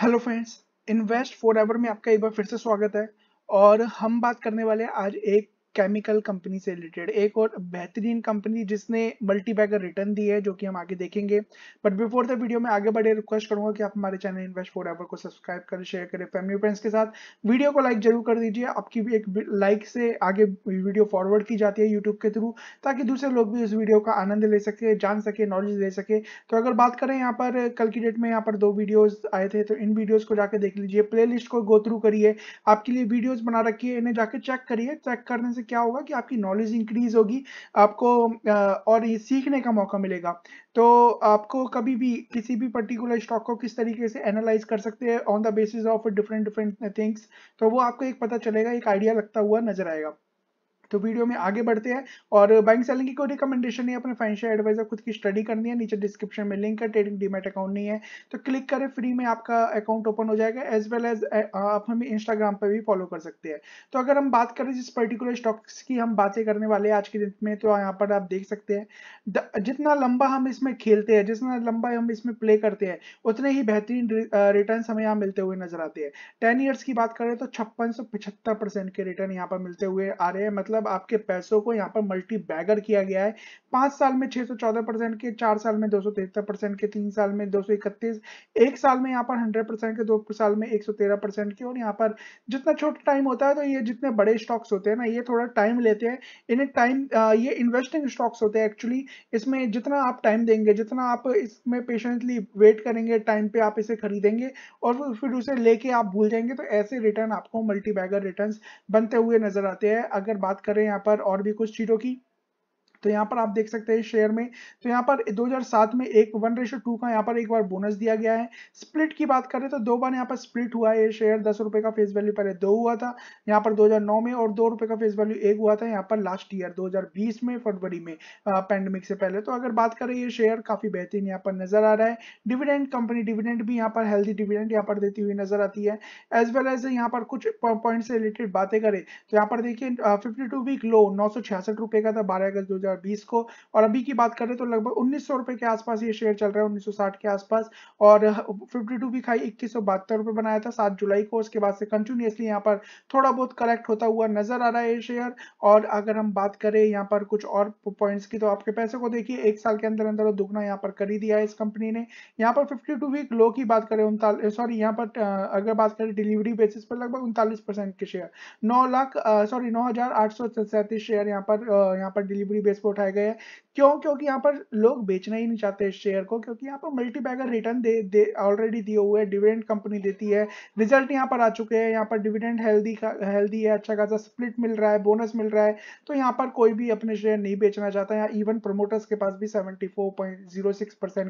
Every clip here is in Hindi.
hello friends invest forever में आपका एक बार फिर से स्वागत है और हम बात करने वाले हैं आज एक केमिकल कंपनी से रिलेटेड एक और बेहतरीन कंपनी जिसने मल्टीबैगर रिटर्न दी है जो कि हम आगे देखेंगे बट बिफोर द वीडियो में आगे बढ़े रिक्वेस्ट करूंगा कि आप हमारे चैनल इन्वेस्ट फॉर एवर को सब्सक्राइब करें शेयर करें फैमिली फ्रेंड्स के साथ वीडियो को लाइक जरूर कर दीजिए आपकी भी एक लाइक से आगे वीडियो फॉरवर्ड की जाती है यूट्यूब के थ्रू ताकि दूसरे लोग भी इस वीडियो का आनंद ले सके जान सके नॉलेज ले सके तो अगर बात करें यहाँ पर कल की डेट में यहाँ पर दो वीडियोज आए थे तो इन वीडियोज को जाके देख लीजिए प्ले को गो थ्रू करिए आपके लिए वीडियोज बना रखिए इन्हें जाके चेक करिए चेक करने से क्या होगा कि आपकी नॉलेज इंक्रीज होगी आपको और ये सीखने का मौका मिलेगा तो आपको कभी भी किसी भी पर्टिकुलर स्टॉक को किस तरीके से एनालाइज कर सकते हैं on the basis of different different things तो वो आपको एक पता चलेगा एक आइडिया लगता हुआ नजर आएगा तो वीडियो में आगे बढ़ते हैं और बाइंग सेलिंग की कोई रिकमेंडेशन नहीं अपने फाइनेंशियल एडवाइजर खुद की स्टडी करनी है नीचे डिस्क्रिप्शन में लिंक है ट्रेडिंग डीमेट अकाउंट नहीं है तो क्लिक करें फ्री में आपका अकाउंट ओपन हो जाएगा एज वेल एज आप हमें इंस्टाग्राम पर भी फॉलो कर सकते हैं तो अगर हम बात करें जिस पर्टिकुलर स्टॉक्स की हम बातें करने वाले आज के दिन में तो यहाँ पर आप देख सकते हैं जितना लंबा हम इसमें खेलते हैं जितना लंबा हम इसमें प्ले करते हैं उतने ही बेहतरीन रिटर्न हमें यहाँ मिलते हुए नजर आते हैं टेन ईयर्स की बात करें तो छप्पन के रिटर्न यहाँ पर मिलते हुए आ रहे हैं मतलब मतलब आपके पैसों को यहाँ पर मल्टी बैगर किया गया है पांच साल में 614 परसेंट के चार साल में दो परसेंट के तीन साल में दो एक साल में यहाँ पर हंड्रेड परसेंट के दो साल में एक परसेंट के और यहाँ पर जितना छोटा टाइम होता है तो ये जितने बड़े स्टॉक्स होते हैं ना ये थोड़ा टाइम लेते हैं इन्हें टाइम ये इन्वेस्टिंग स्टॉक्स होते हैं एक्चुअली इसमें जितना आप टाइम देंगे जितना आप इसमें पेशेंटली वेट करेंगे टाइम पे आप इसे खरीदेंगे और फिर उसे लेके आप भूल जाएंगे तो ऐसे रिटर्न आपको मल्टी बैगर रिटर्न बनते हुए नजर आते हैं अगर बात करें यहाँ पर और भी कुछ चीज़ों की तो यहाँ पर आप देख सकते हैं शेयर में तो यहाँ पर 2007 में एक वन रेशो टू का यहाँ पर एक बार बोनस दिया गया है स्प्लिट की बात करें तो दो बार यहाँ पर स्प्लिट हुआ है ये शेयर दस रुपए का फेस वैल्यू पहले दो हुआ था यहाँ पर 2009 में और दो रुपए का फेस वैल्यू एक हुआ था यहाँ पर लास्ट ईयर 2020 में फरवरी में पैंडमिक से पहले तो अगर बात करें ये शेयर काफ़ी बेहतरीन यहाँ पर नजर आ रहा है डिविडेंड कंपनी डिविडेंड भी यहाँ पर हेल्थी डिविडेंड यहाँ पर देती हुई नजर आती है एज वेल एज यहाँ पर कुछ पॉइंट से रिलेटेड बातें करें तो यहाँ पर देखिए फिफ्टी वीक लो नौ का था बारह अगस्त दो 2020 को और अभी की बात करें तो लगभग उन्नीस सौ के आसपास ये शेयर चल रहा है 1960 के आसपास और 52 uh, भी खाई इक्कीस सौ रुपए बनाया था सात जुलाई को उसके बाद से कंटिन्यूसली यहाँ पर थोड़ा बहुत कलेक्ट होता हुआ नजर आ रहा है ये शेयर और अगर हम बात करें यहाँ पर कुछ और पॉइंट्स की तो आपके पैसे को देखिए एक साल के अंदर अंदर दुगना यहाँ पर कर ही दिया है इस कंपनी ने यहाँ पर फिफ्टी टू वीक लो की बात करें उनतालीस सॉरी uh, यहाँ पर uh, अगर बात करें डिलीवरी बेसिस पर लगभग उनतालीस परसेंट के शेयर नौ लाख सॉरी नौ हजार आठ सौ सैंतीस शेयर यहाँ पर यहाँ पर डिलीवरी बेस प्राइस पर उठाए गए हैं क्यों क्योंकि यहाँ पर लोग बेचना ही नहीं चाहते इस शेयर को क्योंकि यहाँ पर मल्टी बैगर रिटर्न दे दे ऑलरेडी दिए हुए हैं डिविडेंड कंपनी देती है रिजल्ट यहाँ पर आ चुके हैं यहाँ पर डिविडेंड हेल्दी का हेल्दी है अच्छा खासा स्प्लिट मिल रहा है बोनस मिल रहा है तो यहाँ पर कोई भी अपने शेयर नहीं बेचना चाहता यहाँ इवन प्रोमोटर्स के पास भी सेवेंटी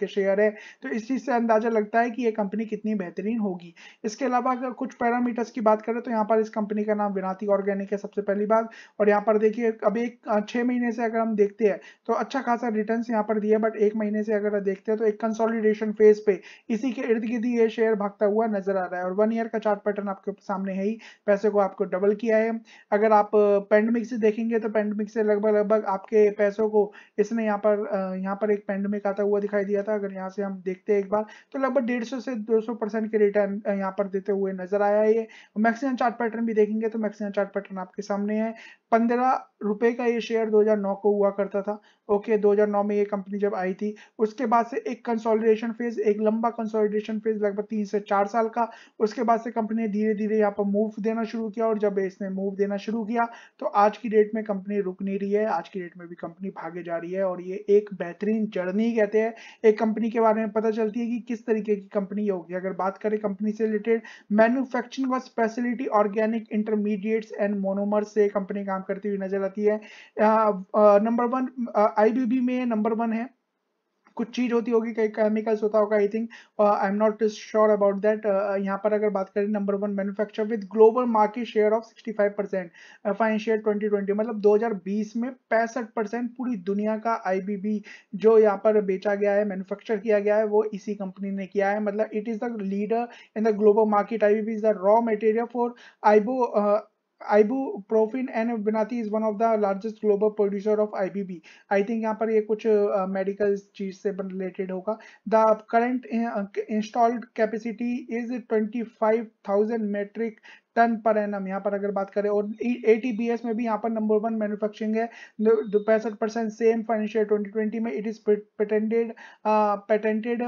के शेयर है तो इस चीज़ से अंदाजा लगता है कि ये कंपनी कितनी बेहतरीन होगी इसके अलावा अगर कुछ पैरामीटर्स की बात करें तो यहाँ पर इस कंपनी का नाम विनाती ऑर्गेनिक है सबसे पहली बात और यहाँ पर देखिए अब एक छः महीने से अगर हम देखते हैं तो अच्छा खासा रिटर्न यहाँ पर दिया बट एक महीने से अगर देखते हैं तो एक कंसोलिडेशन फेज पे इसी के इर्द गिर्द ये शेयर भागता हुआ नजर आ रहा है और वन ईयर का चार्ट पैटर्न आपके सामने है ही पैसे को आपको डबल किया है अगर आप पेंडेमिक से देखेंगे तो पेंडेमिक से लगभग लगभग आपके पैसों को इसने यहाँ पर यहाँ पर एक पेंडेमिक आता हुआ दिखाई दिया था अगर यहाँ से हम देखते हैं एक बार तो लगभग डेढ़ से दो परसेंट के रिटर्न यहाँ पर देते हुए नजर आया ये मैक्सिमम चार्ट पैटर्न भी देखेंगे तो मैक्सिमम चार्ट पैटर्न आपके सामने है पंद्रह रुपए का ये शेयर 2009 को हुआ करता था ओके 2009 में ये कंपनी जब आई थी उसके बाद से एक कंसोलिडेशन फेज एक लंबा कंसोलिडेशन फेज लगभग तीन से चार साल का उसके बाद से कंपनी ने धीरे धीरे यहाँ पर मूव देना शुरू किया और जब इसने मूव देना शुरू किया तो आज की डेट में कंपनी रुक नहीं रही है आज की डेट में भी कंपनी भागे जा रही है और ये एक बेहतरीन जर्नी कहते हैं एक कंपनी के बारे में पता चलती है कि किस तरीके की कंपनी होगी अगर बात करें कंपनी से रिलेटेड मैन्युफैक्चरिंग व speciality organic intermediates and monomer से कंपनी काम करती हुई नजर आती है नंबर वन आईबीबी में नंबर वन है कुछ चीज होती होगी कई केमिकल्स होता होगा I think I am not sure about that यहाँ पर अगर बात करें number one manufacture with global market share of 65 percent financial 2020 मतलब 2020 में पैंसठ परसेंट पूरी दुनिया का आईबीबी जो यहाँ पर बेचा गया है मैन्युफैक्चर किया गया है वो इसी कंपनी ने किया है मतलब it is the leader in the global market I is the raw material for ibuprofen and बनाती is one of the largest global producer of IBB I think यहाँ पर ये कुछ मेडिकल चीज से रिलेटेड होगा the current installed capacity is 25,000 metric ton per annum यहाँ पर अगर बात करें और ए टी में भी यहाँ पर नंबर वन मैन्युफैक्चरिंग है पैंसठ परसेंट सेम फाइनेंशियल 2020 में it is patented patented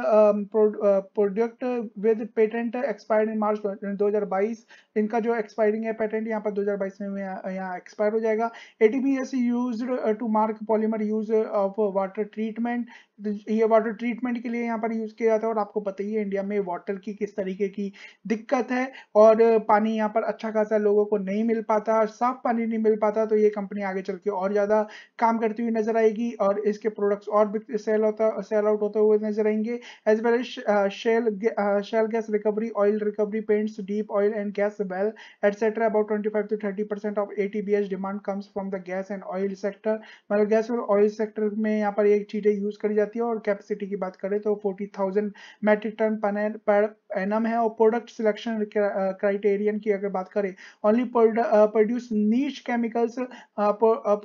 product with patent expired in March 2022 इनका जो एक्सपायरिंग है पेटेंट यहाँ पर 2022 में यहाँ एक्सपायर हो जाएगा A T B S use to mark polymer use of water treatment ये वाटर ट्रीटमेंट के लिए यहाँ पर यूज किया जाता है और आपको पता ही है इंडिया में वाटर की किस तरीके की दिक्कत है और पानी यहाँ पर अच्छा खासा लोगों को नहीं मिल पाता साफ पानी नहीं मिल पाता तो ये कंपनी आगे चल के और ज़्यादा काम करती हुई नजर आएगी और इसके प्रोडक्ट्स और भी सेल होता सेल आउट होते हुए नजर आएंगे as well as shale shale gas recovery oil recovery paints deep oil and gas well etcetera about twenty five to thirty of a demand comes from the gas and oil sector मतलब गैस और ऑयल सेक्टर में यहाँ पर एक चीज़ें यूज करी जाती है और कैपेसिटी की बात करें तो forty thousand metric ton per annum है और प्रोडक्ट सिलेक्शन क्राइटेरियन की अगर अगर बात करें only produce niche chemicals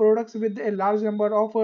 products with a large number of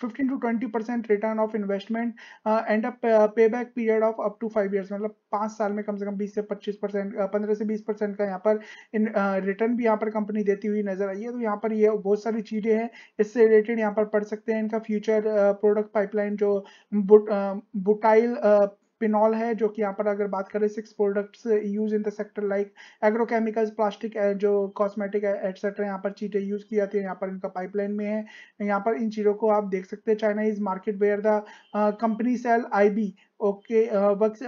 15 to 20 percent return of investment and pay back period of up to five years मतलब पाँच साल में कम से कम 20 से 25 परसेंट uh, पंद्रह से 20 परसेंट का यहाँ पर इन रिटर्न uh, भी यहाँ पर कंपनी देती हुई नजर आई है तो यहाँ पर ये यह बहुत सारी चीज़ें हैं इससे रिलेटेड यहाँ पर पढ़ सकते हैं इनका फ्यूचर प्रोडक्ट पाइपलाइन जो but uh, butyl uh, phenol है जो कि यहाँ पर अगर बात करें six products use in the sector like agrochemicals plastic जो कॉस्मेटिक एटसेट्रा uh, यहाँ पर चीजें यूज की जाती है यहाँ पर इनका पाइपलाइन में है यहाँ पर इन चीजों को आप देख सकते हैं China is market where the company sell I okay works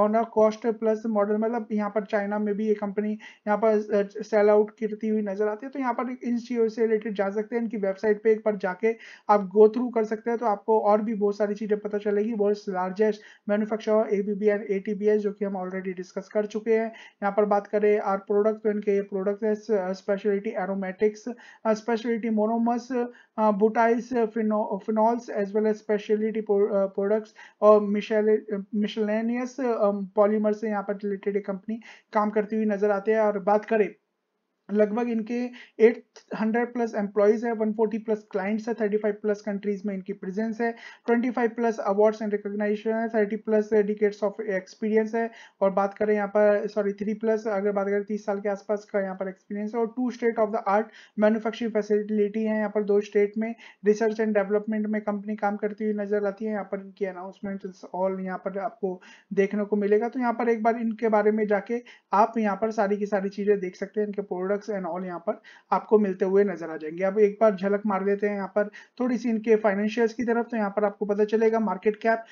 on a cost plus model मतलब यहाँ पर चाइना में भी ये कंपनी यहाँ पर सेल आउट करती हुई नजर आती है तो यहाँ पर इन चीज़ों से रिलेटेड जा सकते हैं इनकी वेबसाइट पे एक बार जाके आप गो थ्रू कर सकते हैं तो आपको और भी बहुत सारी चीज़ें पता चलेगी world largest manufacture A B B and A T B S जो कि हम ऑलरेडी डिस्कस कर चुके हैं यहाँ पर बात करें आर प्रोडक्ट तो इनके ये प्रोडक्ट है speciality aromatics speciality monomers butyl phenols as well as speciality products और मिशेल मिशलेनियस पॉलीमर से यहाँ पर रिलेटेड एक कंपनी काम करती हुई नजर आते हैं और बात करें लगभग इनके 800 प्लस एम्प्लॉयज़ है 140 प्लस क्लाइंट्स है 35 प्लस कंट्रीज में इनकी प्रेजेंस है 25 प्लस अवार्ड्स एंड रिकॉग्नाइजेशन है 30 प्लस डिकेट्स ऑफ एक्सपीरियंस है और बात करें यहाँ पर सॉरी थ्री प्लस अगर बात करें तीस साल के आसपास का यहाँ पर एक्सपीरियंस है और two state of the art manufacturing facility है यहाँ पर दो स्टेट में रिसर्च एंड डेवलपमेंट में कंपनी काम करती हुई नजर आती है यहाँ पर इनकी अनाउंसमेंट ऑल यहाँ पर आपको देखने को मिलेगा तो यहाँ पर एक बार इनके बारे में जाके आप यहाँ पर सारी की सारी चीज़ें देख सकते हैं इनके प्रोडक्ट प्रोडक्ट्स एंड ऑल यहाँ पर आपको मिलते हुए नजर आ जाएंगे अब एक बार झलक मार लेते हैं यहाँ पर थोड़ी सी इनके फाइनेंशियल्स की तरफ तो यहाँ पर आपको पता चलेगा market cap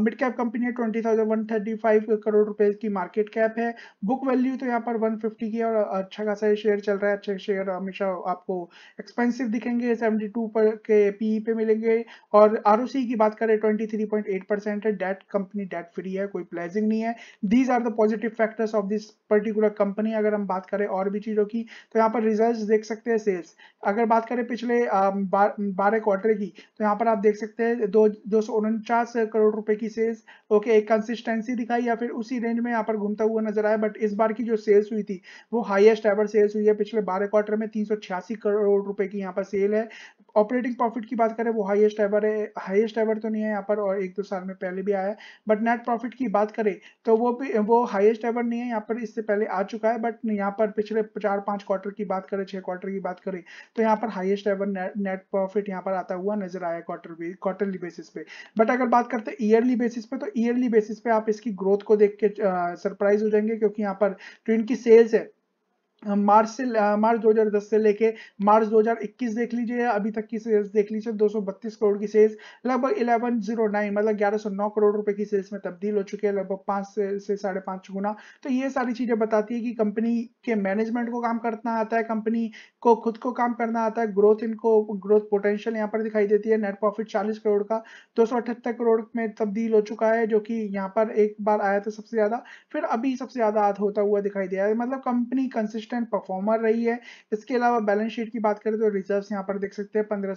mid cap company है ट्वेंटी करोड़ रुपए की मार्केट कैप है बुक वैल्यू तो यहाँ पर वन की और अच्छा खासा शेयर चल रहा है अच्छे शेयर हमेशा आपको एक्सपेंसिव दिखेंगे सेवेंटी पर के पीई e पे मिलेंगे और आर की बात करें ट्वेंटी है डेट कंपनी डेट फ्री है कोई प्लेजिंग नहीं है these are the positive factors of this particular company अगर हम बात करें और भी चीज़ों की तो यहाँ पर रिजल्ट देख सकते हैं सेल्स अगर बात करें पिछले बारह क्वार्टर की तो यहाँ पर आप देख सकते हैं दो दो करोड़ रुपए की सेल्स ओके एक कंसिस्टेंसी दिखाई या फिर उसी रेंज में यहाँ पर घूमता हुआ नजर आया बट इस बार की जो सेल्स हुई थी वो हाईएस्ट एवर सेल्स हुई है पिछले बारह क्वार्टर में तीन करोड़ रुपए की यहाँ पर सेल है ऑपरेटिंग प्रॉफिट की बात करें वो हाईएस्ट एवर है हाईएस्ट एवर तो नहीं है यहाँ पर और एक दो तो साल में पहले भी आया है बट नेट प्रॉफिट की बात करें तो वो भी वो हाईएस्ट एवर नहीं है यहाँ पर इससे पहले आ चुका है बट यहाँ पर पिछले चार पांच क्वार्टर की बात करें छह क्वार्टर की बात करें तो यहाँ पर हाईएस्ट एवर नेट प्रॉफिट यहाँ पर आता हुआ नजर आया क्वार्टर क्वार्टरली बेसिस पे बट अगर बात करते हैं ईयरली बेसिस पे तो ईयरली बेसिस पे आप इसकी ग्रोथ को देख के सरप्राइज हो जाएंगे क्योंकि यहाँ पर जो इनकी सेल्स है मार्च से मार्च 2010 से लेके मार्च 2021 देख लीजिए अभी तक की सेल्स देख लीजिए दो करोड़ की सेल्स लगभग 1109 मतलब 1109 करोड़ रुपए की सेल्स में तब्दील हो चुके हैं लगभग पाँच से, से साढ़े पाँच गुना तो ये सारी चीज़ें बताती है कि कंपनी के मैनेजमेंट को काम करना आता है कंपनी को खुद को काम करना आता है ग्रोथ इनको ग्रोथ पोटेंशियल यहाँ पर दिखाई देती है नेट प्रॉफिट चालीस करोड़ का दो करोड़ में तब्दील हो चुका है जो कि यहाँ पर एक बार आया था सबसे ज़्यादा फिर अभी सबसे ज़्यादा होता हुआ दिखाई दिया है मतलब कंपनी कंसिस्टेंट कंसिस्टेंट परफॉर्मर रही है इसके अलावा बैलेंस शीट की बात करें तो रिजर्व्स यहाँ पर देख सकते हैं पंद्रह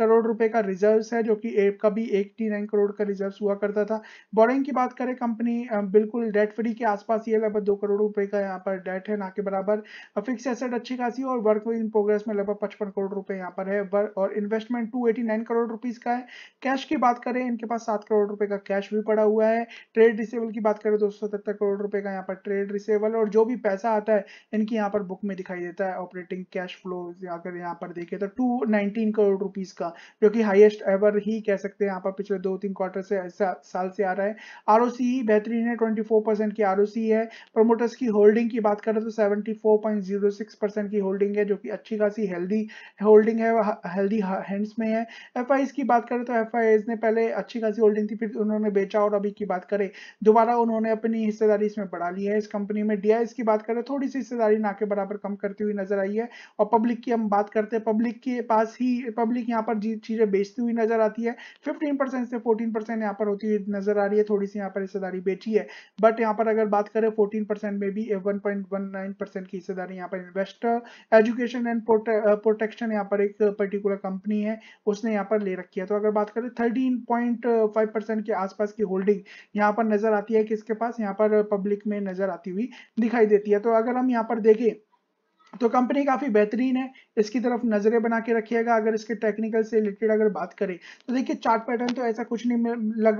करोड़ रुपए का रिजर्व्स है जो कि एक कभी एट्टी करोड़ का रिजर्व हुआ करता था बॉरिंग की बात करें कंपनी बिल्कुल डेट फ्री के आसपास ही लगभग दो करोड़ रुपए का यहाँ पर डेट है ना के बराबर फिक्स एसेट अच्छी खासी और वर्क इन प्रोग्रेस में लगभग पचपन करोड़ रुपए यहाँ पर है और इन्वेस्टमेंट 289 करोड़ रुपीज का है कैश की बात करें इनके पास सात करोड़ रुपए का कैश भी पड़ा हुआ है ट्रेड रिसेवल की बात करें दो करोड़ रुपए का यहाँ पर ट्रेड रिसेवल और जो भी पैसा आता है इनकी यहाँ पर बुक में दिखाई देता है ऑपरेटिंग कैश फ्लो अगर यहाँ पर देखें तो टू नाइनटीन करोड़ रुपीज का जो कि हाईएस्ट एवर ही कह सकते हैं यहाँ पर पिछले दो तीन क्वार्टर से ऐसा साल से आ रहा है आर बेहतरीन है ट्वेंटी की आर है प्रोमोटर्स की होल्डिंग की बात करें तो सेवेंटी की होल्डिंग है जो कि अच्छी खासी हेल्दी होल्डिंग है हेल्दी हैंड्स में है एफ की बात करें तो एफ ने पहले अच्छी खासी होल्डिंग थी फिर उन्होंने बेचा और अभी की बात करें दोबारा उन्होंने अपनी हिस्सेदारी इसमें बढ़ा ली है इस कंपनी में डीआईएस की बात करें तो थोड़ी सी हिस्सेदारी ना के बराबर कम करती हुई नजर आई है और पब्लिक की हम बात करते हैं पब्लिक के पास ही पब्लिक यहाँ पर चीजें बेचती हुई नजर आती है फिफ्टीन परसेंट से फोर्टीन परसेंट यहाँ पर होती हुई नजर आ रही है थोड़ी सी यहाँ पर हिस्सेदारी बेची है बट यहाँ पर अगर बात करें फोर्टीन परसेंट में भी one point one nine percent की हिस्सेदारी यहाँ पर इन्वेस्टर एजुकेशन एंड प्रोटेक्शन यहाँ पर एक पर्टिकुलर कंपनी है उसने यहाँ पर ले रखी है तो अगर बात करें थर्टीन पॉइंट फाइव परसेंट के आसपास की होल्डिंग यहाँ पर नजर आती है किसके पास यहाँ पर पब्लिक में नजर आती हुई दिखाई देती है तो अगर हम यहाँ पर देखें तो कंपनी काफ़ी बेहतरीन है इसकी तरफ नज़रें बना के रखिएगा अगर इसके टेक्निकल से रिलेटेड अगर बात करें तो देखिए चार्ट पैटर्न तो ऐसा कुछ नहीं लग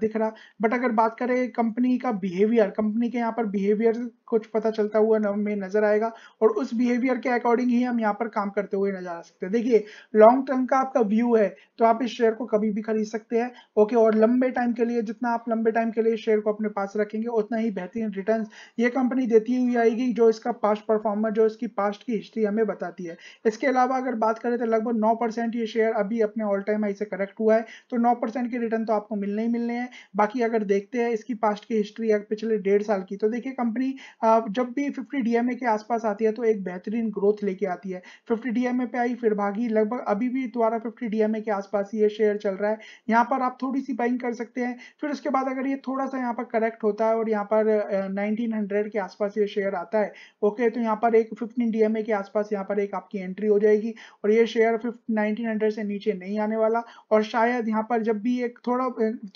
दिख रहा बट अगर बात करें कंपनी का बिहेवियर कंपनी के यहाँ पर बिहेवियर कुछ पता चलता हुआ में नज़र आएगा और उस बिहेवियर के अकॉर्डिंग ही हम यहाँ पर काम करते हुए नजर आ सकते हैं देखिए लॉन्ग टर्म का आपका व्यू है तो आप इस शेयर को कभी भी खरीद सकते हैं ओके और लंबे टाइम के लिए जितना आप लंबे टाइम के लिए शेयर को अपने पास रखेंगे उतना ही बेहतरीन रिटर्न ये कंपनी देती हुई आएगी जो इसका पास्ट परफॉर्मर जो इसकी इसकी पास्ट की हिस्ट्री हमें बताती है इसके अलावा अगर बात करें तो लगभग नौ परसेंट ये शेयर अभी अपने ऑल टाइम हाई से करेक्ट हुआ है तो नौ परसेंट के रिटर्न तो आपको मिलने ही मिलने हैं बाकी अगर देखते हैं इसकी पास्ट की हिस्ट्री या पिछले डेढ़ साल की तो देखिए कंपनी जब भी फिफ्टी डी के आसपास आती है तो एक बेहतरीन ग्रोथ लेके आती है फिफ्टी डी पे आई फिर भागी लगभग अभी भी दोबारा फिफ्टी डी के आसपास ये शेयर चल रहा है यहाँ पर आप थोड़ी सी बाइंग कर सकते हैं फिर उसके बाद अगर ये थोड़ा सा यहाँ पर करेक्ट होता है और यहाँ पर नाइनटीन के आसपास ये शेयर आता है ओके तो यहाँ पर एक फिफ्टीन डीएमए के आसपास यहाँ पर एक आपकी एंट्री हो जाएगी और ये शेयर नाइनटीन हंड्रेड से नीचे नहीं आने वाला और शायद यहाँ पर जब भी एक थोड़ा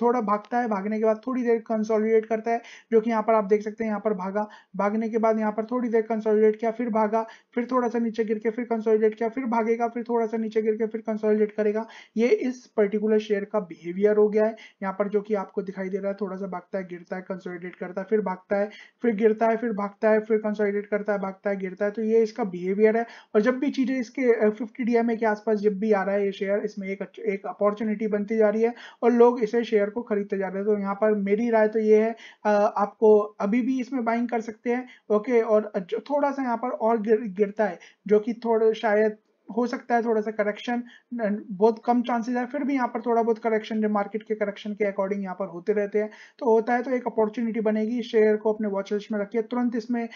थोड़ा भागता है भागने के बाद थोड़ी देर कंसोलिडेट करता है जो कि यहाँ पर आप देख सकते हैं यहाँ पर भागा भागने के बाद यहाँ पर थोड़ी देर कंसोलिडेट किया फिर भागा फिर थोड़ा सा नीचे गिर के फिर कंसोलिडेट किया फिर भागेगा फिर थोड़ा सा नीचे गिर के फिर कंसोलिडेट करेगा ये इस पर्टिकुलर शेयर का बिहेवियर हो गया है यहाँ पर जो कि आपको दिखाई दे रहा है थोड़ा सा भागता है गिरता है कंसोलिडेट करता है फिर भागता है फिर गिरता है फिर भागता है फिर कंसोलिडेट करता है भागता है गिरता है तो ये इसका बिहेवियर है और जब भी चीज़ें इसके फिफ्टी डी के आसपास जब भी आ रहा है ये शेयर इसमें एक एक अपॉर्चुनिटी बनती जा रही है और लोग इसे शेयर को खरीदते जा रहे हैं तो यहाँ पर मेरी राय तो ये है आपको अभी भी इसमें बाइंग कर सकते हैं ओके और थोड़ा सा यहाँ पर और गिर, गिरता है जो कि थोड़ा शायद हो सकता है थोड़ा सा करेक्शन बहुत कम चांसेस है फिर भी यहाँ पर थोड़ा बहुत करेक्शन जो मार्केट के करेक्शन के अकॉर्डिंग यहाँ पर होते रहते हैं तो होता है तो एक अपॉर्चुनिटी बनेगी शेयर को अपने वॉच में रखिए तुरंत इसमें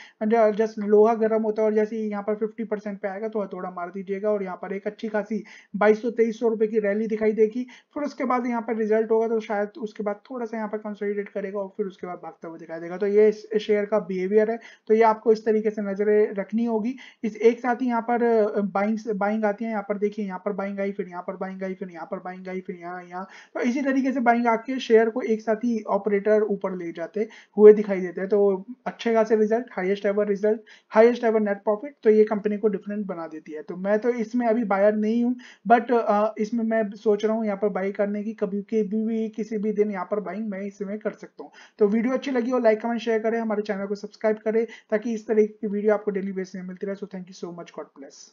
जस्ट लोहा गर्म होता है और जैसे यहाँ पर फिफ्टी परसेंट पे आएगा तो हथौड़ा मार दीजिएगा और यहाँ पर एक अच्छी खासी बाईस सौ तेईस सौ रुपए की रैली दिखाई देगी फिर उसके बाद यहाँ पर रिजल्ट होगा तो शायद उसके बाद थोड़ा सा यहाँ पर कंसोलिडेट करेगा और फिर उसके बाद भागता हुआ दिखाई देगा तो ये शेयर का बिहेवियर है तो ये आपको इस तरीके से नजरें रखनी होगी इस एक साथ ही यहाँ पर बाइंग बाइंग आती है यहाँ पर देखिए यहाँ पर बाइंग आई फिर यहाँ पर बाइंग आई फिर यहाँ पर बाइंग आई फिर यहाँ यहाँ तो इसी तरीके से बाइंग आके शेयर को एक साथ ही ऑपरेटर ऊपर ले जाते हुए दिखाई देते हैं तो अच्छे खासे result highest ever result highest ever net profit तो ये कंपनी को डिफरेंट बना देती है तो मैं तो इसमें अभी बायर नहीं हूँ बट इसमें मैं सोच रहा हूँ यहाँ पर बाई करने की कभी के भी किसी भी दिन यहाँ पर बाइंग मैं इसमें कर सकता हूँ तो वीडियो अच्छी लगी हो लाइक कमेंट शेयर करें हमारे चैनल को सब्सक्राइब करें ताकि इस तरीके की वीडियो आपको डेली बेस में मिलती रहे so thank you so much God bless